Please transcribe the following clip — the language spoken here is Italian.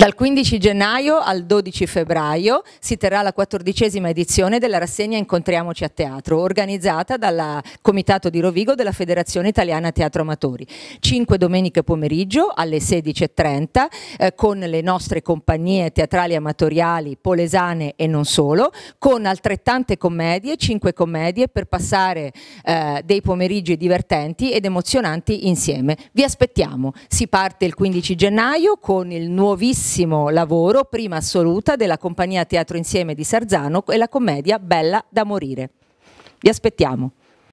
Dal 15 gennaio al 12 febbraio si terrà la quattordicesima edizione della rassegna Incontriamoci a Teatro, organizzata dal Comitato di Rovigo della Federazione Italiana Teatro Amatori. Cinque domeniche pomeriggio alle 16.30 eh, con le nostre compagnie teatrali amatoriali polesane e non solo, con altrettante commedie, cinque commedie per passare eh, dei pomeriggi divertenti ed emozionanti insieme. Vi aspettiamo. Si parte il 15 gennaio con il nuovissimo bellissimo lavoro, prima assoluta, della compagnia Teatro Insieme di Sarzano e la commedia Bella da morire. Vi aspettiamo.